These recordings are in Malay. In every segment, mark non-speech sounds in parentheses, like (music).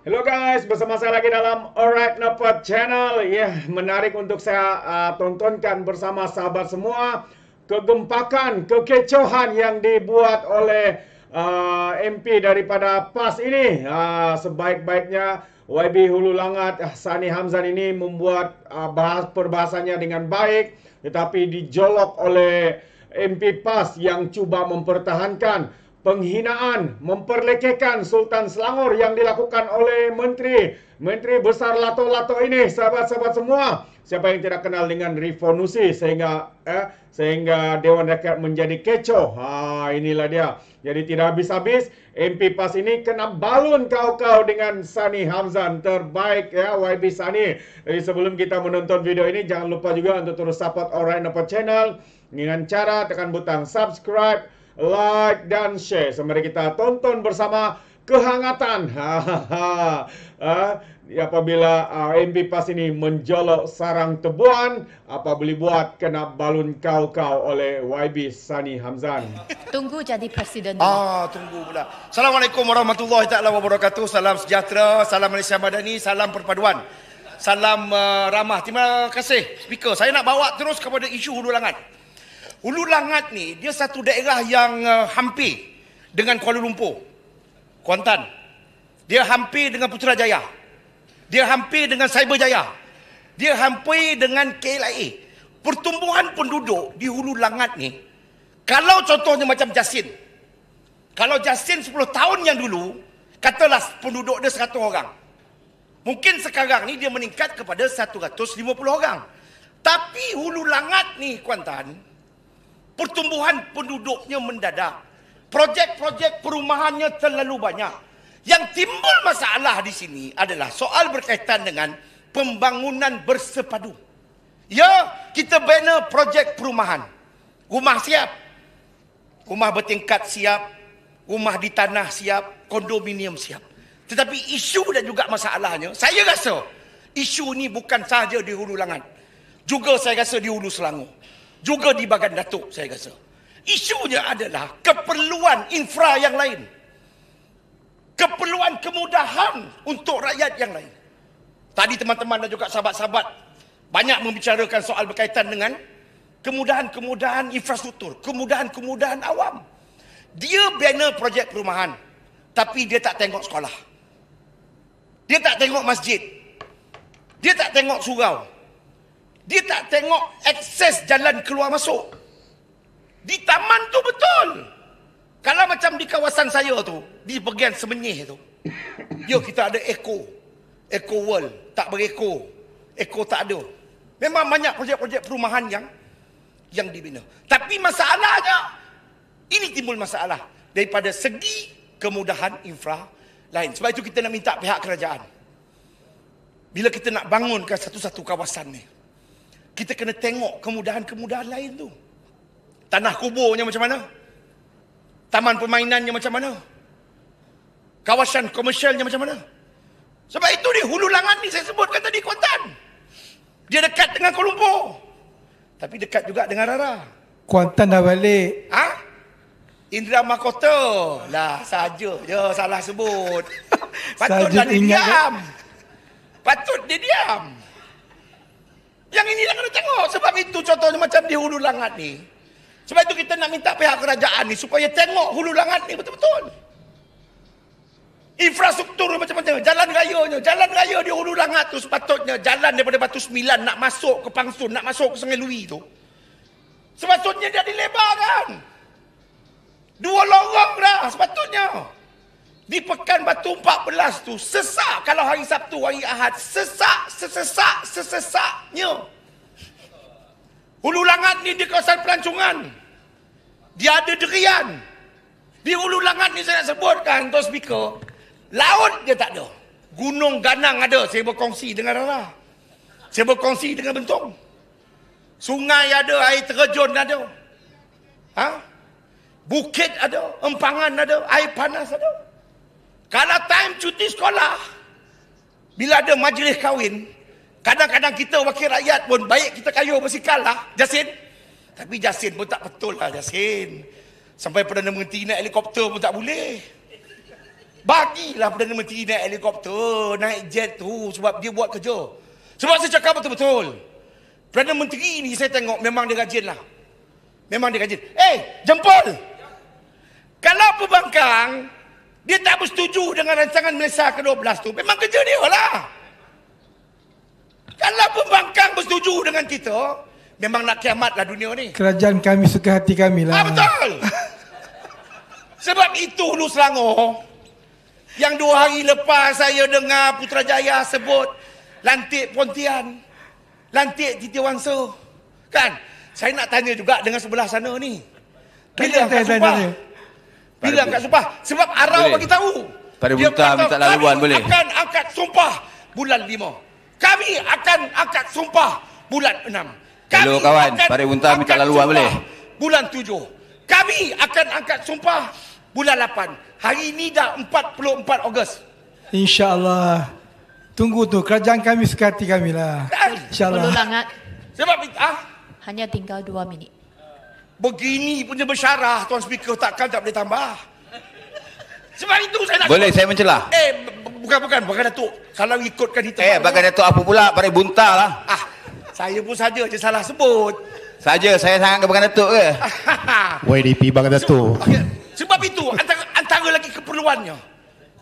Hello guys, bersama saya lagi dalam Alright Nepot Channel. Ya, yeah, menarik untuk saya uh, tontonkan bersama sahabat semua kegempakan, kekecohan yang dibuat oleh uh, MP daripada PAS ini. Uh, sebaik-baiknya YB Hulu Langat uh, Sani Hamzan ini membuat uh, bahas perbahasannya dengan baik, tetapi dijolok oleh MP PAS yang cuba mempertahankan penghinaan memperlekehkan Sultan Selangor yang dilakukan oleh menteri menteri besar Lato-Lato ini sahabat-sahabat semua siapa yang tidak kenal dengan Rifonusi sehingga eh, sehingga Dewan Rakyat menjadi kecoh ha inilah dia jadi tidak habis-habis MP PAS ini kena balun kau-kau dengan Sani Hamzan terbaik ya YB Sani jadi sebelum kita menonton video ini jangan lupa juga untuk terus support Orang Channel dengan cara tekan butang subscribe like, dan share. Sembari kita tonton bersama kehangatan. Ha, ha, ha. Apabila uh, MP Pas ini menjolok sarang tebuan, apa boleh buat kena balun kau-kau oleh YB Sani Hamzan. Tunggu jadi presiden. Ah, tunggu pula. Assalamualaikum warahmatullahi taala wabarakatuh. Salam sejahtera, salam Malaysia Madani, salam perpaduan. Salam uh, ramah. Terima kasih speaker. Saya nak bawa terus kepada isu hulu langat. Hulu Langat ni dia satu daerah yang uh, hampir dengan Kuala Lumpur. Kuantan. Dia hampir dengan Putrajaya. Dia hampir dengan Cyberjaya. Dia hampir dengan KLIA. Pertumbuhan penduduk di Hulu Langat ni kalau contohnya macam Jasin. Kalau Jasin 10 tahun yang dulu katalah penduduk dia 100 orang. Mungkin sekarang ni dia meningkat kepada 150 orang. Tapi Hulu Langat ni Kuantan pertumbuhan penduduknya mendadak. Projek-projek perumahannya terlalu banyak. Yang timbul masalah di sini adalah soal berkaitan dengan pembangunan bersepadu. Ya, kita bina projek perumahan. Rumah siap. Rumah bertingkat siap. Rumah di tanah siap. Kondominium siap. Tetapi isu dan juga masalahnya, saya rasa isu ini bukan sahaja di Hulu Langat. Juga saya rasa di Hulu Selangor juga di bagan datuk saya rasa. Isunya adalah keperluan infra yang lain. Keperluan kemudahan untuk rakyat yang lain. Tadi teman-teman dan juga sahabat-sahabat banyak membicarakan soal berkaitan dengan kemudahan-kemudahan infrastruktur, kemudahan-kemudahan awam. Dia bina projek perumahan tapi dia tak tengok sekolah. Dia tak tengok masjid. Dia tak tengok surau. Dia tak tengok akses jalan keluar masuk. Di taman tu betul. Kalau macam di kawasan saya tu, di bagian semenyih tu. Yo kita ada eco. Eco world. Tak bereko. Eco tak ada. Memang banyak projek-projek perumahan yang yang dibina. Tapi masalahnya, ini timbul masalah. Daripada segi kemudahan infra lain. Sebab itu kita nak minta pihak kerajaan. Bila kita nak bangunkan satu-satu kawasan ni kita kena tengok kemudahan-kemudahan lain tu. Tanah kuburnya macam mana? Taman permainannya macam mana? Kawasan komersialnya macam mana? Sebab itu di hulu langan ni saya sebutkan tadi Kuantan. Dia dekat dengan Kuala Lumpur. Tapi dekat juga dengan Rara. Kuantan dah balik. Ah, ha? Indra Mahkota. Lah, saja je salah sebut. (laughs) Patutlah dia diam. Patut dia diam. Yang ini jangan lah tengok. Sebab itu contohnya macam di hulu langat ni. Sebab itu kita nak minta pihak kerajaan ni supaya tengok hulu langat ni betul-betul. Infrastruktur macam-macam. Jalan rayanya. Jalan raya di hulu langat tu sepatutnya jalan daripada Batu Sembilan nak masuk ke Pangsun, nak masuk ke Sungai Lui tu. Sepatutnya dia dilebarkan. Dua lorong dah sepatutnya. Sepatutnya. Di pekan batu 14 tu sesak kalau hari Sabtu, hari Ahad. Sesak, sesesak, sesesaknya. Hulu Langat ni di kawasan pelancongan. Dia ada derian. Di Hulu Langat ni saya nak sebutkan, Tuan Speaker. Laut dia tak ada. Gunung Ganang ada. Saya berkongsi dengan Rara. Saya berkongsi dengan Bentong. Sungai ada, air terjun ada. Ha? Bukit ada, empangan ada, air panas ada. Kalau time cuti sekolah, bila ada majlis kahwin, kadang-kadang kita wakil rakyat pun baik kita kayu mesti kalah. Jasin? Tapi Jasin pun tak betul lah Jasin. Sampai Perdana Menteri naik helikopter pun tak boleh. Bagilah Perdana Menteri naik helikopter, naik jet tu sebab dia buat kerja. Sebab saya cakap betul-betul. Perdana Menteri ni saya tengok memang dia rajin lah. Memang dia rajin. Eh, hey, jempol! Kalau pembangkang, dia tak bersetuju dengan rancangan Malaysia ke-12 tu. Memang kerja dia lah. Kalau pembangkang bersetuju dengan kita, memang nak kiamat lah dunia ni. Kerajaan kami suka hati kami lah. Ah, betul. (laughs) Sebab itu Hulu Selangor, yang dua hari lepas saya dengar Putrajaya sebut lantik Pontian, lantik Titi Wangsa. Kan? Saya nak tanya juga dengan sebelah sana ni. Bila tanya, tanya, Tanya, tanya bilang kat sumpah sebab arau bagi tahu pada buta minta laluan boleh akan angkat sumpah bulan 5 kami akan angkat sumpah bulan 6 kami Hello, kawan pada buta minta laluan boleh bulan 7 kami akan angkat sumpah bulan 8 hari ini dah 44 Ogos insyaallah tunggu tu kerajaan kami sekati kami lah insyaallah lah, sebab ah hanya tinggal 2 minit Begini punya bersyarah Tuan Speaker takkan tak boleh tambah Sebab itu saya nak Boleh cuba. saya mencelah Eh bukan-bukan Bagai Datuk Kalau ikutkan itu Eh Bagai Datuk apa pula Bagai bunta lah ah, Saya pun saja je salah sebut Saja saya sangat ke Bagai Datuk ke (laughs) YDP Bagai Datuk Sebab itu antara, antara lagi keperluannya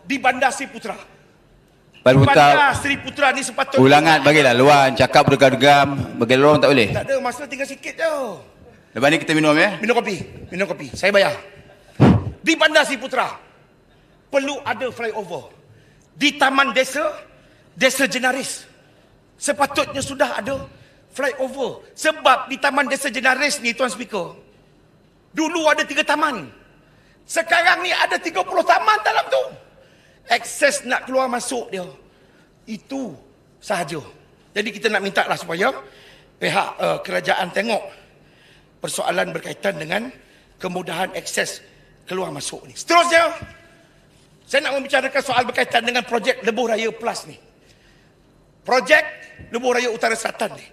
Di Bandar Sri Putra Bandar Buta, Sri Putra ni sepatutnya Ulangan bagilah luar Cakap bergam-gam Bagi luar tak boleh Tak ada masa tinggal sikit je Lepas ni kita minum ya. Minum kopi. Minum kopi. Saya bayar. Di Bandar Si Putra. Perlu ada flyover. Di Taman Desa. Desa Jenaris. Sepatutnya sudah ada flyover. Sebab di Taman Desa Jenaris ni Tuan Speaker. Dulu ada tiga taman. Sekarang ni ada 30 taman dalam tu. Akses nak keluar masuk dia. Itu sahaja. Jadi kita nak minta lah supaya pihak uh, kerajaan tengok persoalan berkaitan dengan kemudahan akses keluar masuk ni. Seterusnya, saya nak membicarakan soal berkaitan dengan projek Lebuh Raya Plus ni. Projek Lebuh Raya Utara Selatan ni.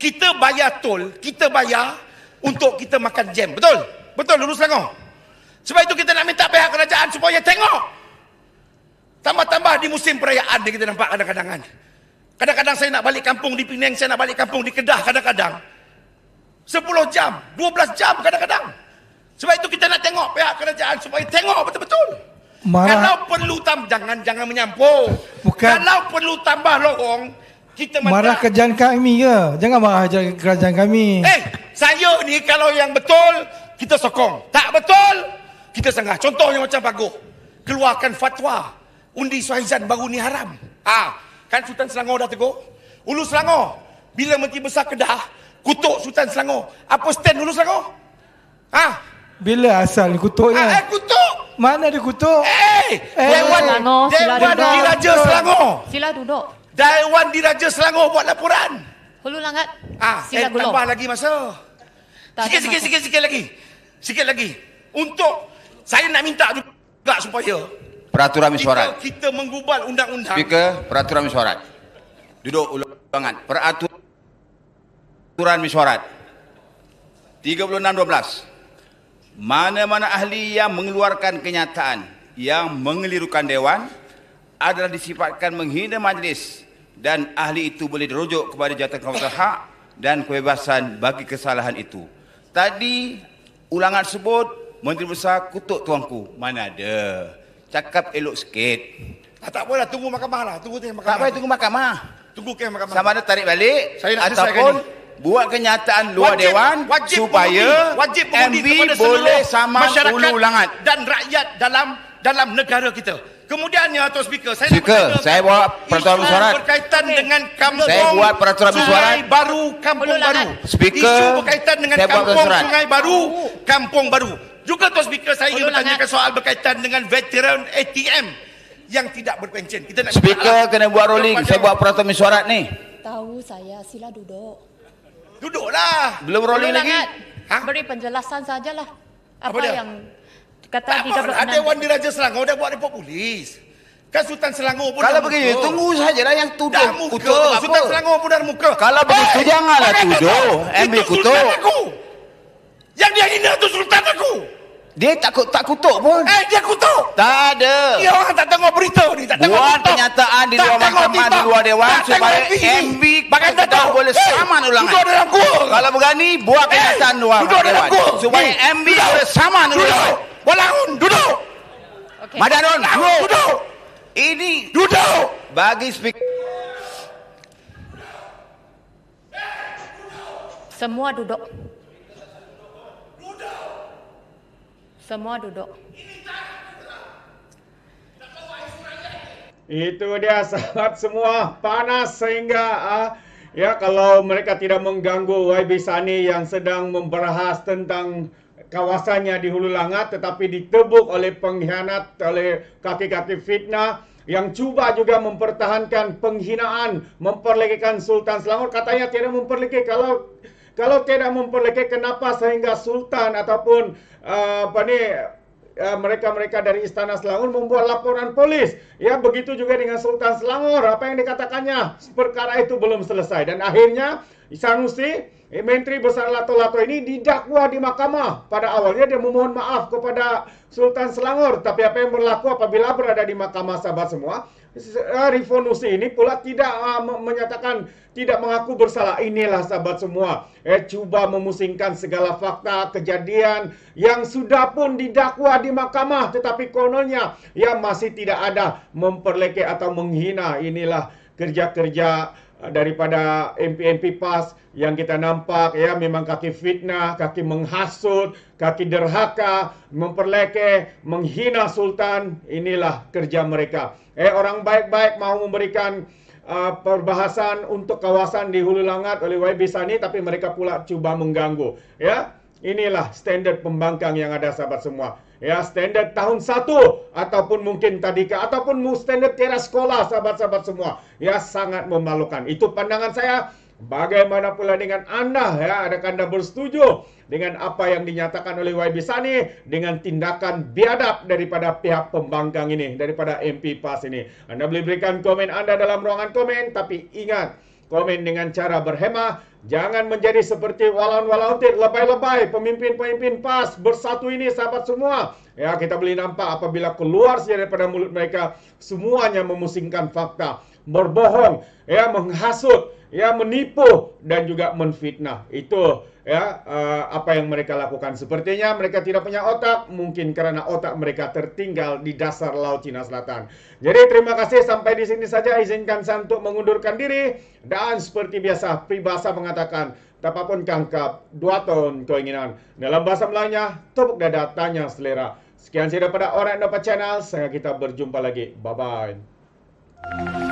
Kita bayar tol, kita bayar untuk kita makan jam. Betul? Betul, lulus Selangor? Sebab itu kita nak minta pihak kerajaan supaya tengok. Tambah-tambah di musim perayaan ni kita nampak kadang-kadang kan. Kadang-kadang saya nak balik kampung di Penang, saya nak balik kampung di Kedah kadang-kadang. 10 jam, 12 jam kadang-kadang. Sebab itu kita nak tengok pihak kerajaan supaya tengok betul-betul. Marah. Kalau perlu tambah jangan jangan menyampuk. Bukan. Kalau perlu tambah lorong, kita marah kerajaan kami ke? Jangan marah kerajaan kami. Eh, saya ni kalau yang betul kita sokong. Tak betul, kita sanggah. Contohnya macam bagus, Keluarkan fatwa. Undi Suhaizan baru ni haram. Ah, ha, kan Sultan Selangor dah tegur? Ulu Selangor. Bila Menteri Besar Kedah, Kutuk Sultan Selangor. Apa stand dulu Selangor? Ha? Bila asal kutuk ya? Ha, eh kutuk. Mana ada kutuk? Eh, eh Dewan Selangor, Dewan Diraja Selangor. Sila duduk. Dewan Diraja Selangor buat laporan. Hulu langat. Ah, sila eh, gulung. tambah lagi masa. Sikit, sikit sikit sikit lagi. Sikit lagi. Untuk saya nak minta juga supaya peraturan mesyuarat. Kita, kita menggubal undang-undang. Speaker, peraturan mesyuarat. Duduk ulang. Peraturan Quran Mesyuarat 36.12 Mana-mana ahli yang mengeluarkan kenyataan yang mengelirukan Dewan adalah disifatkan menghina majlis dan ahli itu boleh dirujuk kepada jatuh kawasan hak dan kebebasan bagi kesalahan itu. Tadi ulangan sebut Menteri Besar kutuk tuanku. Mana ada? Cakap elok sikit. Ah, tak apalah, tunggu mahkamah lah. Tunggu tunggu mahkamah. Tak apa, tunggu mahkamah. Tunggu ke mahkamah. Sama ada tarik balik. Saya nak selesaikan ini buat kenyataan luar wajib, dewan wajib supaya pengundi, wajib pengundi boleh sama masyarakat ulangan. dan rakyat dalam dalam negara kita. Kemudiannya atau Speaker, saya Speaker, saya buat peraturan bersuara berkaitan okay. dengan kampung saya buat peraturan bersuara baru kampung baru. Speaker, isu berkaitan dengan kampung sungai baru, kampung baru. Juga Tuan Speaker, saya ingin bertanyakan soal berkaitan dengan veteran ATM yang tidak berpencen. Kita nak Speaker kena buat rolling. Saya buat peraturan mesyuarat ni. Tahu saya, sila duduk. Duduklah. Belum rolling lah, lagi. Ha? Beri penjelasan sajalah. Apa, apa yang kata eh, apa, 36. Ada Wan Diraja Selangor dah buat report polis. Kan Sultan Selangor pun Kalau dah begini, muka. tunggu sajalah yang tuduh. Dah muka. Kutu. Sultan Selangor pun dah muka. Kalau hey, begitu, eh, janganlah tuduh. Itu Sultan Yang dia hina tu Sultan aku. Dia tak, tak kutuk pun. Eh, dia kutuk. Tak ada. Dia ya, orang tak tengok berita ni. Tak tengok Buat pernyataan di luar mahkamah, di luar dewan. Tak supaya MB Pakatan tak boleh hey, eh, saman ulangan. Duduk dalam gua. Kalau berani, buat pernyataan eh, hey, luar mahkamah. dalam gua. Supaya hey, eh, MB boleh saman ulangan. Duduk. Walaun, duduk. Okay. Madaron, duduk. duduk. Ini. Duduk. Bagi speaker. Semua duduk. Semua duduk. Itu dia sahabat semua panas sehingga ah, ya kalau mereka tidak mengganggu YB Sani yang sedang memperhas tentang kawasannya di Hulu Langat tetapi ditebuk oleh pengkhianat oleh kaki-kaki fitnah yang cuba juga mempertahankan penghinaan memperlekehkan Sultan Selangor katanya tidak memperlekeh kalau kalau tidak memperlekeh kenapa sehingga sultan ataupun uh, apa ni uh, mereka-mereka dari Istana Selangor membuat laporan polis. Ya, begitu juga dengan Sultan Selangor. Apa yang dikatakannya? Perkara itu belum selesai. Dan akhirnya, Isanusi, eh, Menteri Besar Lato Lato ini didakwa di mahkamah. Pada awalnya dia memohon maaf kepada Sultan Selangor. Tapi apa yang berlaku apabila berada di mahkamah sahabat semua? Ah, Rifonusi ini pula tidak uh, menyatakan tidak mengaku bersalah. Inilah sahabat semua, eh cuba memusingkan segala fakta kejadian yang sudah pun didakwa di mahkamah tetapi kononnya yang masih tidak ada memperleke atau menghina. Inilah kerja-kerja daripada MPNP PAS yang kita nampak ya memang kaki fitnah, kaki menghasut, kaki derhaka, memperlekeh, menghina sultan, inilah kerja mereka. Eh orang baik-baik mau memberikan uh, perbahasan untuk kawasan di Hulu Langat oleh YB Sani tapi mereka pula cuba mengganggu ya. Inilah standard pembangkang yang ada sahabat semua. Ya, standard tahun 1 ataupun mungkin tadika ataupun standard teras sekolah sahabat-sahabat semua. Ya, sangat memalukan. Itu pandangan saya. Bagaimana pula dengan anda? Ya, adakah anda bersetuju dengan apa yang dinyatakan oleh YB Sani dengan tindakan biadab daripada pihak pembangkang ini, daripada MP PAS ini? Anda boleh berikan komen anda dalam ruangan komen, tapi ingat, komen dengan cara berhemah, Jangan menjadi seperti walaun walautit lebay-lebay pemimpin-pemimpin PAS bersatu ini sahabat semua. Ya, kita boleh nampak apabila keluar saja pada mulut mereka semuanya memusingkan fakta, berbohong, ya menghasut, ya menipu dan juga menfitnah. Itu ya uh, apa yang mereka lakukan sepertinya mereka tidak punya otak mungkin karena otak mereka tertinggal di dasar laut Cina Selatan. Jadi terima kasih sampai di sini saja izinkan saya untuk mengundurkan diri dan seperti biasa pribasa mengatakan tak tapapun kangkap dua tahun keinginan dalam bahasa Melayunya tepuk dada tanya selera. Sekian saja pada orang dapat channel Saya kita berjumpa lagi. Bye bye.